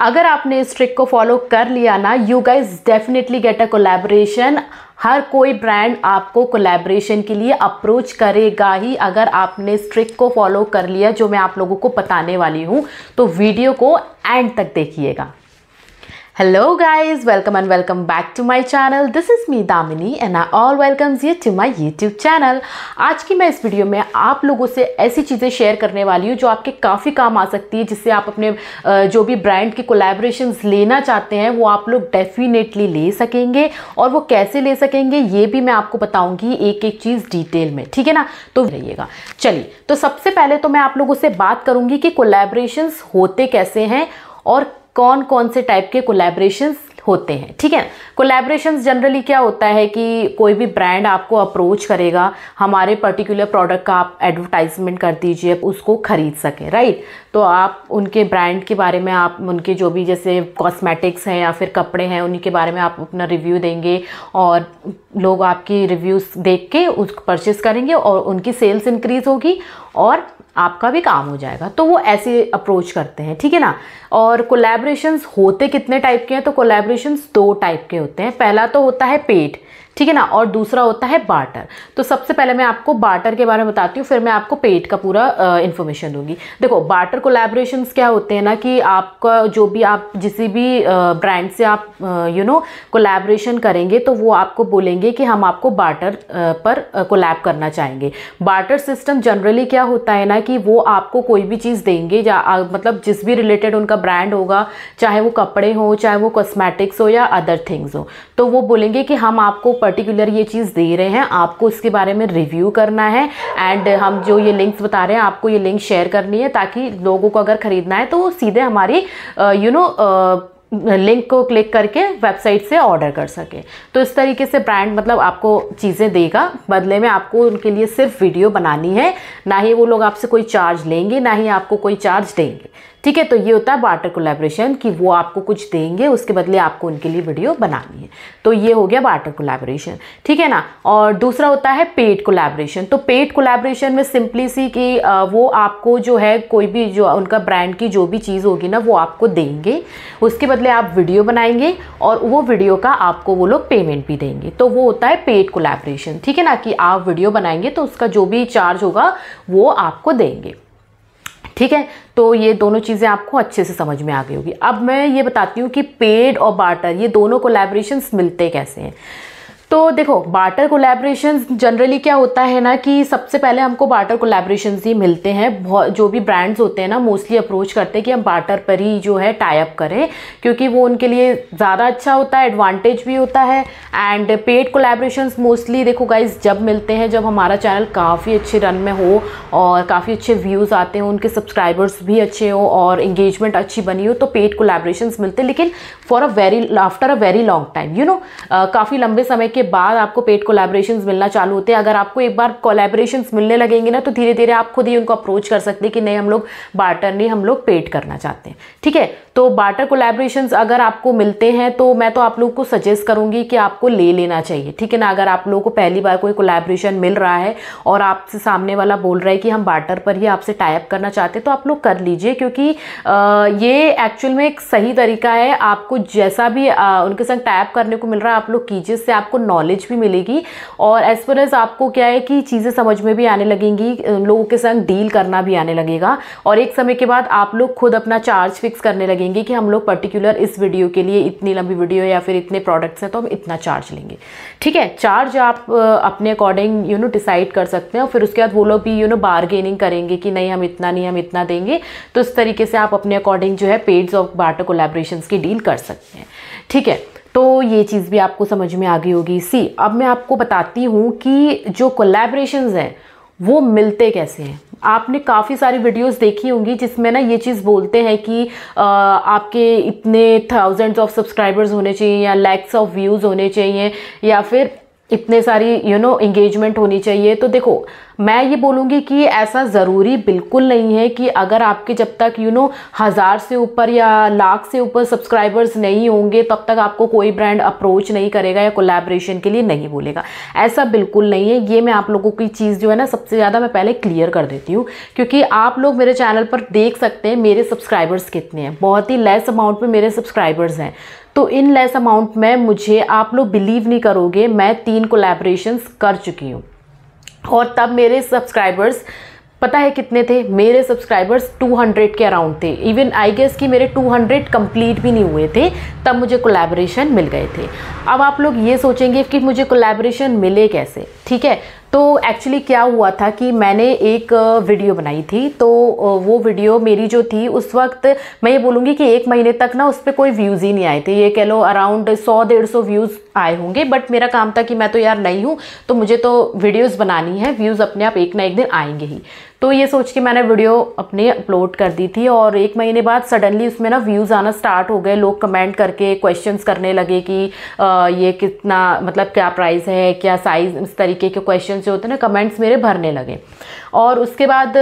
अगर आपने इस ट्रिक को फॉलो कर लिया ना you guys definitely get a collaboration हर कोई ब्रांड आपको कोलैबोरेशन के लिए अप्रोच करेगा ही अगर आपने इस ट्रिक को फॉलो कर लिया जो मैं आप लोगों को बताने वाली हूँ तो वीडियो को एंड तक देखिएगा Hello guys, welcome and welcome back to my channel. This is me Damini and I all welcomes you to my YouTube channel. आज की मैं इस वीडियो में आप लोगों से ऐसी चीज़ें शेयर करने वाली हूँ जो आपके काफ़ी काम आ सकती है जिससे आप अपने जो भी ब्रांड के कोलेब्रेशन लेना चाहते हैं वो आप लोग डेफिनेटली ले सकेंगे और वो कैसे ले सकेंगे ये भी मैं आपको बताऊँगी एक एक चीज़ डिटेल में ठीक है ना तो रहिएगा चलिए तो सबसे पहले तो मैं आप लोगों से बात करूँगी कि कोलेब्रेशन होते कैसे हैं और कौन कौन से टाइप के कोलेब्रेशन होते हैं ठीक है कोलेब्रेशन जनरली क्या होता है कि कोई भी ब्रांड आपको अप्रोच करेगा हमारे पर्टिकुलर प्रोडक्ट का आप एडवर्टाइजमेंट कर दीजिए उसको ख़रीद सकें राइट तो आप उनके ब्रांड के बारे में आप उनके जो भी जैसे कॉस्मेटिक्स हैं या फिर कपड़े हैं उन्हीं के बारे में आप अपना रिव्यू देंगे और लोग आपकी रिव्यूज़ देख के उस परचेज़ करेंगे और उनकी सेल्स इंक्रीज़ होगी और आपका भी काम हो जाएगा तो वो ऐसे अप्रोच करते हैं ठीक है ना और कोलेब्रेशन होते कितने टाइप के हैं तो कोलेब्रेशन दो टाइप के होते हैं पहला तो होता है पेड ठीक है ना और दूसरा होता है बार्टर तो सबसे पहले मैं आपको बार्टर के बारे में बताती हूँ फिर मैं आपको पेट का पूरा इन्फॉर्मेशन दूंगी देखो बार्टर कोलेब्रेशन क्या होते हैं ना कि आपका जो भी आप जिस भी ब्रांड से आप यू नो कोलेब्रेशन करेंगे तो वो आपको बोलेंगे कि हम आपको बार्टर पर कोलैब करना चाहेंगे बार्टर सिस्टम जनरली क्या होता है ना कि वो आपको कोई भी चीज़ देंगे या मतलब जिस भी रिलेटेड उनका ब्रांड होगा चाहे वो कपड़े हो चाहे वो कॉस्मेटिक्स हो या अदर थिंग्स हो तो वो बोलेंगे कि हम आपको पर्टिकुलर ये चीज़ दे रहे हैं आपको इसके बारे में रिव्यू करना है एंड हम जो ये लिंक्स बता रहे हैं आपको ये लिंक शेयर करनी है ताकि लोगों को अगर ख़रीदना है तो सीधे हमारी यू नो लिंक को क्लिक करके वेबसाइट से ऑर्डर कर सकें तो इस तरीके से ब्रांड मतलब आपको चीज़ें देगा बदले में आपको उनके लिए सिर्फ वीडियो बनानी है ना ही वो लोग आपसे कोई चार्ज लेंगे ना ही आपको कोई चार्ज देंगे ठीक है तो ये होता है बार्टर कोलेब्रेशन कि वो आपको कुछ देंगे उसके बदले आपको उनके लिए वीडियो बनानी है तो ये हो गया बार्टर कोलेब्रेशन ठीक है ना और दूसरा होता है पेड कोलेब्रेशन तो पेड कोलेब्रेशन में सिंपली सी कि वो आपको जो है कोई भी जो उनका ब्रांड की जो भी चीज़ होगी ना वो आपको देंगे उसके बदले आप वीडियो बनाएंगे और वो वीडियो का आपको वो लोग पेमेंट भी देंगे तो वो होता है पेड कोलेब्रेशन ठीक है ना कि आप वीडियो बनाएंगे तो उसका जो भी चार्ज होगा वो आपको देंगे ठीक है तो ये दोनों चीज़ें आपको अच्छे से समझ में आ गई होगी अब मैं ये बताती हूँ कि पेड और बार्टर ये दोनों कोलेब्रेशन मिलते कैसे हैं तो देखो बाटर कोलेब्रेशन जनरली क्या होता है ना कि सबसे पहले हमको बाटर कोलेब्रेशन ही मिलते हैं जो भी ब्रांड्स होते हैं ना मोस्टली अप्रोच करते हैं कि हम बाटर पर ही जो है टाइप करें क्योंकि वो उनके लिए ज़्यादा अच्छा होता है एडवांटेज भी होता है एंड पेड कोलेब्रेशन मोस्टली देखो गाइज जब मिलते हैं जब हमारा चैनल काफ़ी अच्छे रन में हो और काफ़ी अच्छे व्यूज़ आते हों उनके सब्सक्राइबर्स भी अच्छे हों और इंगेजमेंट अच्छी बनी हो तो पेड कोलेब्रेशन मिलते हैं लेकिन for a very after a very long time you know काफ़ी लंबे समय के के बाद आपको पेड कोलेब्रेशन मिलना चालू होते हैं अगर आपको एक बार कोलेब्रेशन मिलने लगेंगे ना तो धीरे धीरे आप खुद ही उनको अप्रोच कर सकते हैं कि नहीं हम लोग बार्टर नहीं हम लोग पेड करना चाहते हैं ठीक है तो बार्टर कोलेब्रेशन अगर आपको मिलते हैं तो मैं तो आप लोग को सजेस्ट करूंगी कि आपको ले लेना चाहिए ठीक है ना अगर आप लोगों को पहली बार कोई कोलेब्रेशन मिल रहा है और आपसे सामने वाला बोल रहा है कि हम बार्टर पर ही आपसे टाइप करना चाहते हैं तो आप लोग कर लीजिए क्योंकि ये एक्चुअल में एक सही तरीका है आपको जैसा भी उनके संग टाइप करने को मिल रहा है आप लोग कीजिए इससे आपको नॉलेज भी मिलेगी और एज़ फर एज़ आपको क्या है कि चीज़ें समझ में भी आने लगेंगी लोगों के संग डील करना भी आने लगेगा और एक समय के बाद आप लोग खुद अपना चार्ज फिक्स करने लगेंगे कि हम लोग पर्टिकुलर इस वीडियो के लिए इतनी लंबी वीडियो या फिर इतने प्रोडक्ट्स हैं तो हम इतना चार्ज लेंगे ठीक है चार्ज आप अपने अकॉर्डिंग यू नो डिसाइड कर सकते हैं और फिर उसके बाद वो लोग भी यू नो बारगेनिंग करेंगे कि नहीं हम इतना नहीं हम इतना देंगे तो इस तरीके से आप अपने अकॉर्डिंग जो है पेड्स ऑफ बाटर कोलेब्रेशन की डील कर सकते हैं ठीक है तो ये चीज़ भी आपको समझ में आ गई होगी सी अब मैं आपको बताती हूँ कि जो कोलेब्रेशन हैं वो मिलते कैसे हैं आपने काफ़ी सारी वीडियोस देखी होंगी जिसमें ना ये चीज़ बोलते हैं कि आ, आपके इतने थाउजेंड्स ऑफ सब्सक्राइबर्स होने चाहिए या लैक्स ऑफ व्यूज़ होने चाहिए या फिर इतने सारी यू नो एंगेजमेंट होनी चाहिए तो देखो मैं ये बोलूँगी कि ऐसा ज़रूरी बिल्कुल नहीं है कि अगर आपके जब तक यू नो हज़ार से ऊपर या लाख से ऊपर सब्सक्राइबर्स नहीं होंगे तब तक आपको कोई ब्रांड अप्रोच नहीं करेगा या कोलेब्रेशन के लिए नहीं बोलेगा ऐसा बिल्कुल नहीं है ये मैं आप लोगों की चीज़ जो है ना सबसे ज़्यादा मैं पहले क्लियर कर देती हूँ क्योंकि आप लोग मेरे चैनल पर देख सकते हैं मेरे सब्सक्राइबर्स कितने हैं बहुत ही लेस अमाउंट में मेरे सब्सक्राइबर्स हैं तो इन लेस अमाउंट में मुझे आप लोग बिलीव नहीं करोगे मैं तीन कोलेब्रेशन कर चुकी हूँ और तब मेरे सब्सक्राइबर्स पता है कितने थे मेरे सब्सक्राइबर्स 200 के अराउंड थे इवन आई गेस कि मेरे 200 कंप्लीट भी नहीं हुए थे तब मुझे कोलैबोरेशन मिल गए थे अब आप लोग ये सोचेंगे कि मुझे कोलैबोरेशन मिले कैसे ठीक है तो एक्चुअली क्या हुआ था कि मैंने एक वीडियो बनाई थी तो वो वीडियो मेरी जो थी उस वक्त मैं ये बोलूँगी कि एक महीने तक ना उस पर कोई व्यूज़ ही नहीं आए थे ये कह लो अराउंड सौ डेढ़ सौ व्यूज़ आए होंगे बट मेरा काम था कि मैं तो यार नहीं हूँ तो मुझे तो वीडियोज़ बनानी है व्यूज़ अपने आप एक ना एक दिन आएंगे ही तो ये सोच के मैंने वीडियो अपने अपलोड कर दी थी और एक महीने बाद सडनली उसमें ना व्यूज़ आना स्टार्ट हो गए लोग कमेंट करके क्वेश्चन करने लगे कि आ, ये कितना मतलब क्या प्राइस है क्या साइज़ इस तरीके के क्वेश्चन जो होते हैं ना कमेंट्स मेरे भरने लगे और उसके बाद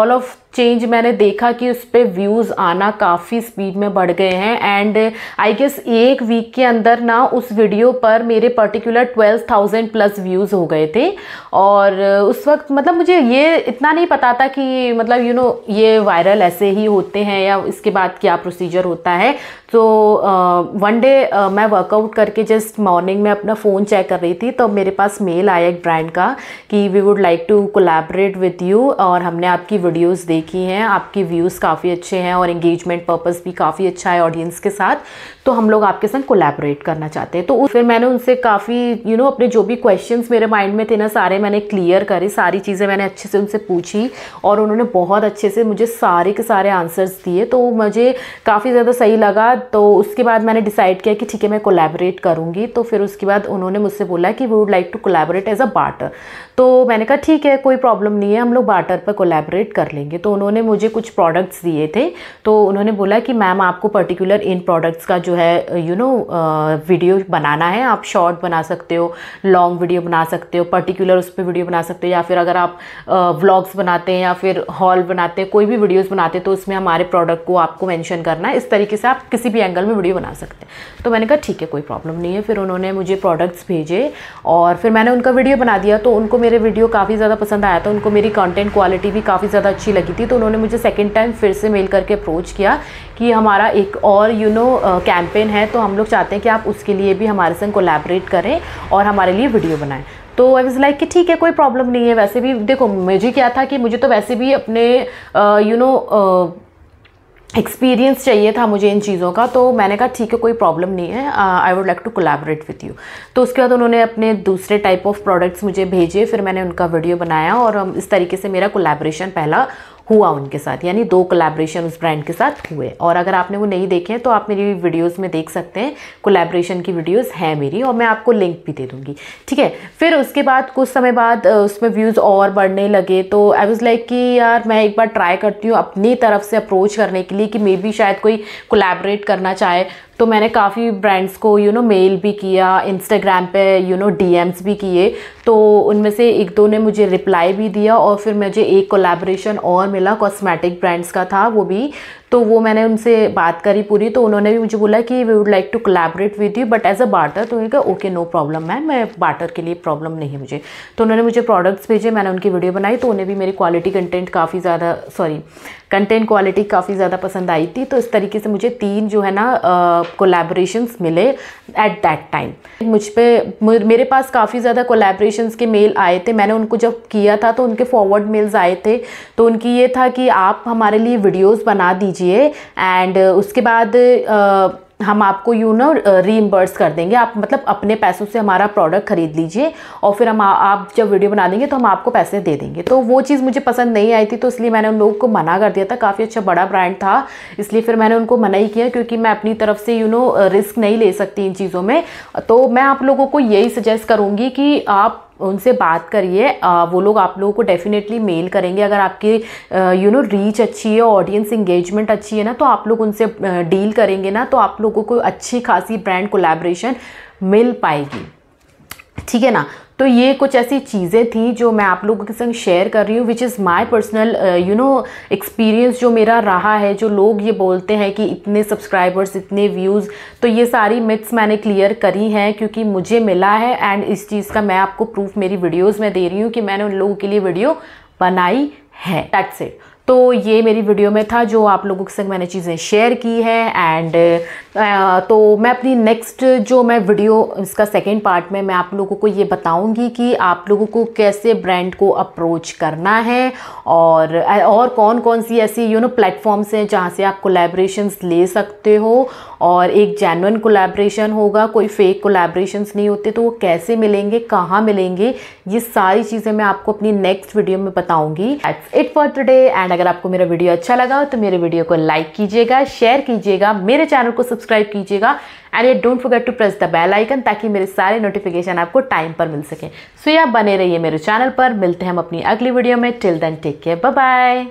ऑल ऑफ चेंज मैंने देखा कि उस पर व्यूज़ आना काफ़ी स्पीड में बढ़ गए हैं एंड आई गेस एक वीक के अंदर ना उस वीडियो पर मेरे particular twelve thousand plus views हो गए थे और उस वक्त मतलब मुझे ये इतना नहीं पता था कि मतलब यू you नो know, ये वायरल ऐसे ही होते हैं या इसके बाद क्या प्रोसीजर होता है तो वन डे मैं वर्कआउट करके जस्ट मॉर्निंग में अपना फ़ोन चेक कर रही थी तो मेरे पास मेल आया एक ब्रांड का कि we would like to collaborate with you और हमने आपकी वीडियोज़ देखी देखी हैं आपके व्यूज़ काफ़ी अच्छे हैं और एंगेजमेंट पर्पज़ भी काफ़ी अच्छा है ऑडियंस के साथ तो हम लोग आपके संग कोलैबोरेट करना चाहते हैं तो फिर मैंने उनसे काफ़ी यू नो अपने जो भी क्वेश्चन मेरे माइंड में थे ना सारे मैंने क्लियर करे सारी चीज़ें मैंने अच्छे से उनसे पूछी और उन्होंने बहुत अच्छे से मुझे सारे के सारे आंसर्स दिए तो मुझे काफ़ी ज़्यादा सही लगा तो उसके बाद मैंने डिसाइड किया कि ठीक है मैं कोलैबोरेट करूँगी तो फिर उसके बाद उन्होंने मुझसे बोला कि we would like to collaborate as a barter तो मैंने कहा ठीक है कोई प्रॉब्लम नहीं है हम लोग बार्टर पर कोलैबोरेट कर लेंगे तो तो उन्होंने मुझे कुछ प्रोडक्ट्स दिए थे तो उन्होंने बोला कि मैम आपको पर्टिकुलर इन प्रोडक्ट्स का जो है यू नो वीडियो बनाना है आप शॉर्ट बना सकते हो लॉन्ग वीडियो बना सकते हो पर्टिकुलर उस पर वीडियो बना सकते हो या फिर अगर आप व्लॉग्स बनाते हैं या फिर हॉल बनाते हैं कोई भी वीडियोज़ बनाते हैं तो उसमें हमारे प्रोडक्ट को आपको मैंशन करना है इस तरीके से आप किसी भी एंगल में वीडियो बना सकते हैं तो मैंने कहा ठीक है कोई प्रॉब्लम नहीं है फिर उन्होंने मुझे प्रोडक्ट्स भेजे और फिर मैंने उनका वीडियो बना दिया तो उनको मेरे वीडियो काफ़ी ज़्यादा पसंद आया था तो उनको मेरी कंटेंट क्वालिटी भी काफ़ी ज़्यादा अच्छी लगी थी तो उन्होंने मुझे सेकेंड टाइम फिर से मेल करके अप्रोच किया कि हमारा एक और यू नो कैंपेन है तो हम लोग चाहते हैं कि आप उसके लिए भी हमारे संग कोलेबरेट करें और हमारे लिए वीडियो बनाएं तो आई वॉज़ लाइक कि ठीक है कोई प्रॉब्लम नहीं है वैसे भी देखो मुझे क्या था कि मुझे तो वैसे भी अपने यू नो एक्सपीरियंस चाहिए था मुझे इन चीज़ों का तो मैंने कहा ठीक है कोई प्रॉब्लम नहीं है I would like to collaborate with you तो उसके बाद उन्होंने अपने दूसरे टाइप ऑफ प्रोडक्ट्स मुझे भेजे फिर मैंने उनका वीडियो बनाया और इस तरीके से मेरा कोलेब्रेशन पहला हुआ उनके साथ यानी दो कोलेब्रेशन उस ब्रांड के साथ हुए और अगर आपने वो नहीं देखे हैं तो आप मेरी वीडियोस में देख सकते हैं कोलेब्रेशन की वीडियोस हैं मेरी और मैं आपको लिंक भी दे दूँगी ठीक है फिर उसके बाद कुछ समय बाद उसमें व्यूज़ और बढ़ने लगे तो आई वॉज़ लाइक कि यार मैं एक बार ट्राई करती हूँ अपनी तरफ से अप्रोच करने के लिए कि मे बी शायद कोई कोलेबरेट करना चाहे तो मैंने काफ़ी ब्रांड्स को you you know know, mail भी किया इंस्टाग्राम पे यू नो डीएम्स भी किए तो उनमें से एक दो ने मुझे रिप्लाई भी दिया और फिर मुझे एक कोलेब्रेशन और मिला कॉस्मेटिक ब्रांड्स का था वो भी तो वो मैंने उनसे बात करी पूरी तो उन्होंने भी मुझे बोला कि we would like to collaborate with you but as a barter तो उन्होंने कहा ओके नो प्रॉब्लम मैम मैं बार्टर के लिए प्रॉब्लम नहीं है मुझे तो उन्होंने मुझे प्रोडक्ट्स भेजे मैंने उनकी वीडियो बनाई तो उन्हें भी मेरी क्वालिटी कंटेंट काफ़ी ज़्यादा सॉरी कंटेंट क्वालिटी काफ़ी ज़्यादा पसंद आई थी तो इस तरीके से मुझे तीन जो है ना कोलैबोरेशंस मिले एट दैट टाइम मुझ पर मेरे पास काफ़ी ज़्यादा कोलेब्रेशन के मेल आए थे मैंने उनको जब किया था तो उनके फॉरवर्ड मेल्स आए थे तो उनकी ये था कि आप हमारे लिए वीडियोज़ बना दीजिए दीजिए एंड uh, उसके बाद आ, uh, हम आपको यू नो रीइम्बर्स कर देंगे आप मतलब अपने पैसों से हमारा प्रोडक्ट ख़रीद लीजिए और फिर हम आ, आप जब वीडियो बना देंगे तो हम आपको पैसे दे देंगे तो वो चीज़ मुझे पसंद नहीं आई थी तो इसलिए मैंने उन लोगों को मना कर दिया था काफ़ी अच्छा बड़ा ब्रांड था इसलिए फिर मैंने उनको मना ही किया क्योंकि मैं अपनी तरफ से यू नो रिस्क नहीं ले सकती इन चीज़ों में तो मैं आप लोगों को यही सजेस्ट करूँगी कि आप उनसे बात करिए वो लोग आप लोगों को डेफिनेटली मेल करेंगे अगर आपकी यू नो रीच अच्छी है ऑडियंस इंगेजमेंट अच्छी है ना तो आप लोग उनसे डील करेंगे ना तो आप लोगों को अच्छी खासी ब्रांड कोलेब्रेशन मिल पाएगी ठीक है ना तो ये कुछ ऐसी चीज़ें थी जो मैं आप लोगों के संग शेयर कर रही हूँ which is my personal you know experience जो मेरा रहा है जो लोग ये बोलते हैं कि इतने सब्सक्राइबर्स इतने व्यूज़ तो ये सारी मिथ्स मैंने क्लियर करी हैं क्योंकि मुझे मिला है एंड इस चीज़ का मैं आपको प्रूफ मेरी वीडियोज़ में दे रही हूँ कि मैंने उन लोगों के लिए वीडियो बनाई है डेट्स इट तो ये मेरी वीडियो में था जो आप लोगों के संग मैंने चीज़ें शेयर की है एंड तो मैं अपनी नेक्स्ट जो मैं वीडियो इसका सेकेंड पार्ट में मैं आप लोगों को ये बताऊँगी कि आप लोगों को कैसे ब्रांड को अप्रोच करना है और और कौन कौन सी ऐसी यू नो प्लेटफॉर्म्स हैं जहाँ से आप कोलेब्रेशन ले सकते हो और एक जैनवन कोलेब्रेशन होगा कोई फेक कोलेब्रेशन नहीं होते तो वो कैसे मिलेंगे कहाँ मिलेंगे ये सारी चीज़ें मैं आपको अपनी नेक्स्ट वीडियो में बताऊँगी इट फॉर टुडे एंड अगर आपको मेरा वीडियो अच्छा लगा हो तो मेरे वीडियो को लाइक कीजिएगा शेयर कीजिएगा मेरे चैनल को सब्सक्राइब कीजिएगा and yeah don't forget to press the bell icon ताकि मेरे सारे नोटिफिकेशन आपको टाइम पर मिल सके सो so, या बने रहिए मेरे चैनल पर मिलते हैं हम अपनी अगली वीडियो में till then take care bye